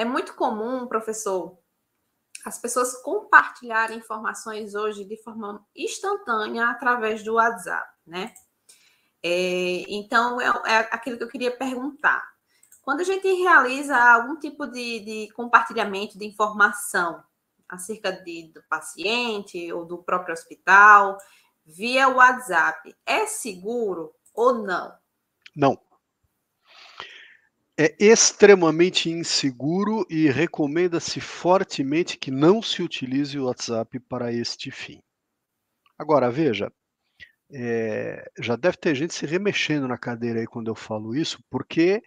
É muito comum, professor, as pessoas compartilharem informações hoje de forma instantânea através do WhatsApp, né? É, então, é, é, aquilo que eu queria perguntar. Quando a gente realiza algum tipo de, de compartilhamento de informação acerca de, do paciente ou do próprio hospital via WhatsApp, é seguro ou não? Não é extremamente inseguro e recomenda-se fortemente que não se utilize o WhatsApp para este fim. Agora, veja, é, já deve ter gente se remexendo na cadeira aí quando eu falo isso, porque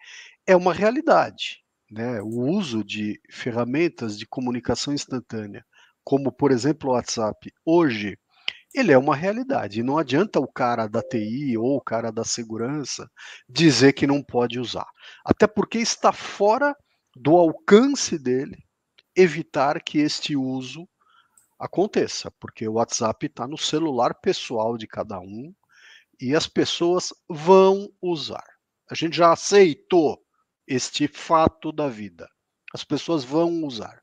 é uma realidade. Né? O uso de ferramentas de comunicação instantânea, como por exemplo o WhatsApp, hoje ele é uma realidade. Não adianta o cara da TI ou o cara da segurança dizer que não pode usar. Até porque está fora do alcance dele evitar que este uso aconteça, porque o WhatsApp está no celular pessoal de cada um e as pessoas vão usar. A gente já aceitou este fato da vida. As pessoas vão usar.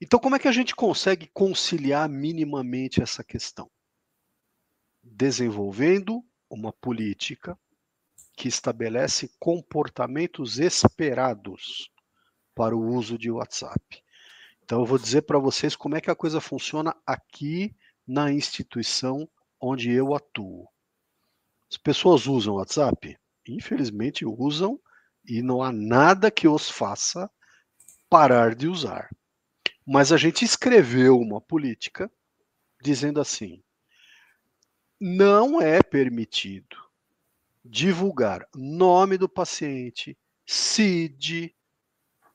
Então, como é que a gente consegue conciliar minimamente essa questão? Desenvolvendo uma política que estabelece comportamentos esperados para o uso de WhatsApp. Então, eu vou dizer para vocês como é que a coisa funciona aqui na instituição onde eu atuo. As pessoas usam WhatsApp? Infelizmente usam e não há nada que os faça parar de usar. Mas a gente escreveu uma política dizendo assim: não é permitido divulgar nome do paciente, CID,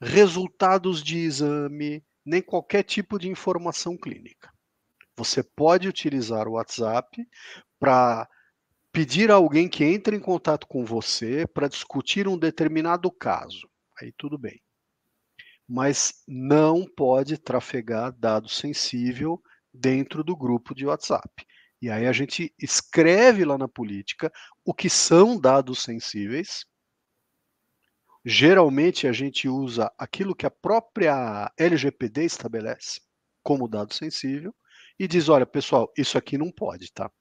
resultados de exame, nem qualquer tipo de informação clínica. Você pode utilizar o WhatsApp para pedir a alguém que entre em contato com você para discutir um determinado caso. Aí tudo bem mas não pode trafegar dado sensível dentro do grupo de WhatsApp. E aí a gente escreve lá na política o que são dados sensíveis. Geralmente a gente usa aquilo que a própria LGPD estabelece como dado sensível e diz: olha, pessoal, isso aqui não pode, tá?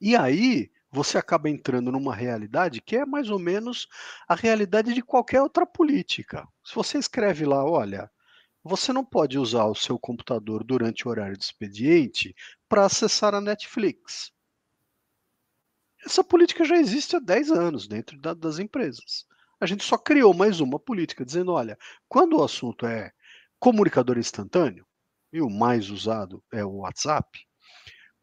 E aí você acaba entrando numa realidade que é mais ou menos a realidade de qualquer outra política. Se você escreve lá, olha, você não pode usar o seu computador durante o horário de expediente para acessar a Netflix. Essa política já existe há 10 anos dentro da, das empresas. A gente só criou mais uma política dizendo: olha, quando o assunto é comunicador instantâneo, e o mais usado é o WhatsApp,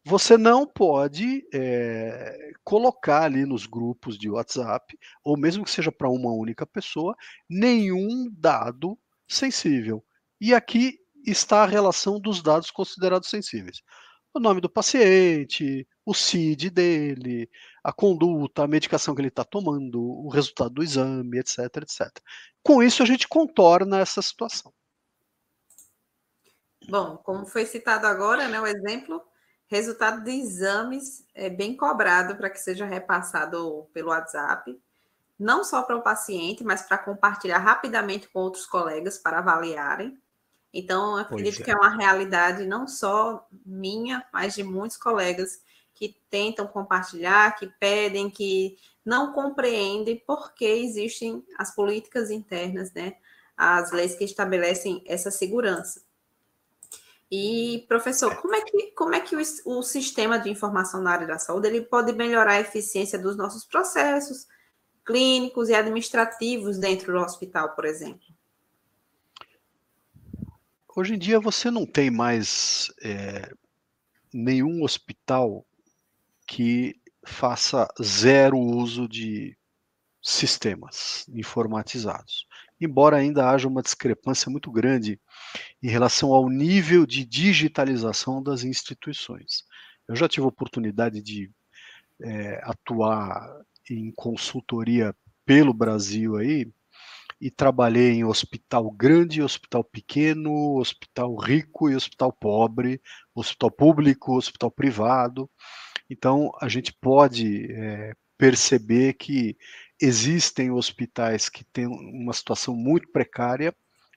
você não pode é, colocar ali nos grupos de WhatsApp, ou mesmo que seja para uma única pessoa, nenhum dado sensível. E aqui está a relação dos dados considerados sensíveis. O nome do paciente, o CID dele, a conduta, a medicação que ele está tomando, o resultado do exame, etc, etc. Com isso, a gente contorna essa situação. Bom, como foi citado agora, né, o exemplo, Resultado de exames é bem cobrado para que seja repassado pelo WhatsApp, não só para o paciente, mas para compartilhar rapidamente com outros colegas para avaliarem. Então, acredito é. que é uma realidade não só minha, mas de muitos colegas que tentam compartilhar, que pedem, que não compreendem por que existem as políticas internas, né? As leis que estabelecem essa segurança. E, professor, como é que, como é que o, o, sistema de informação na área da saúde ele pode melhorar a eficiência dos nossos processos clínicos e administrativos dentro do hospital, por exemplo? Hoje em dia você não tem mais é, nenhum hospital que faça zero uso de sistemas informatizados embora ainda haja uma discrepância muito grande em relação ao nível de digitalização das instituições. Eu já tive a oportunidade de é, atuar em consultoria pelo Brasil aí e trabalhei em hospital grande, hospital pequeno, hospital rico e hospital pobre, hospital público, hospital privado. Então a gente pode é, perceber que Existem hospitais que têm uma situação muito precária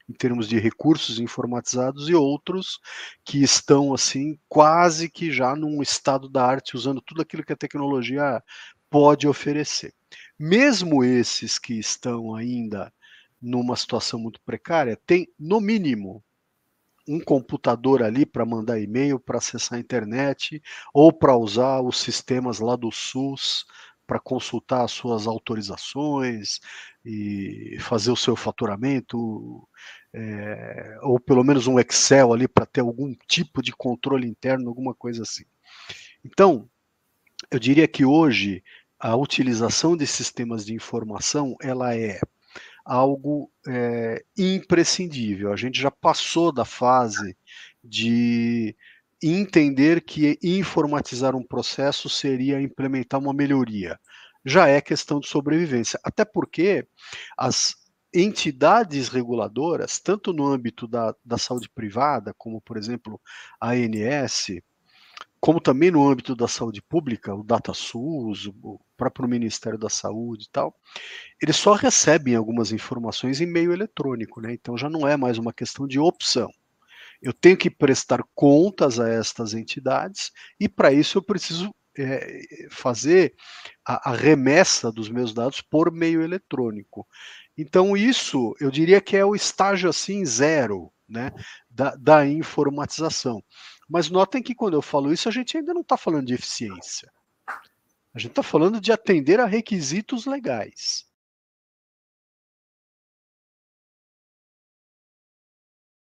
em termos de recursos informatizados e outros que estão assim quase que já num estado da arte usando tudo aquilo que a tecnologia pode oferecer. Mesmo esses que estão ainda numa situação muito precária, tem no mínimo um computador ali para mandar e-mail, para acessar a internet ou para usar os sistemas lá do SUS para consultar as suas autorizações e fazer o seu faturamento, é, ou pelo menos um Excel ali para ter algum tipo de controle interno, alguma coisa assim. Então, eu diria que hoje a utilização de sistemas de informação ela é algo é, imprescindível. A gente já passou da fase de entender que informatizar um processo seria implementar uma melhoria. Já é questão de sobrevivência. Até porque as entidades reguladoras, tanto no âmbito da, da saúde privada, como, por exemplo, a ANS, como também no âmbito da saúde pública, o DataSUS, o próprio Ministério da Saúde e tal, eles só recebem algumas informações em meio eletrônico, né? Então já não é mais uma questão de opção. Eu tenho que prestar contas a estas entidades e, para isso, eu preciso é, fazer a, a remessa dos meus dados por meio eletrônico. Então, isso eu diria que é o estágio assim zero né, da, da informatização. Mas notem que quando eu falo isso, a gente ainda não está falando de eficiência. A gente está falando de atender a requisitos legais.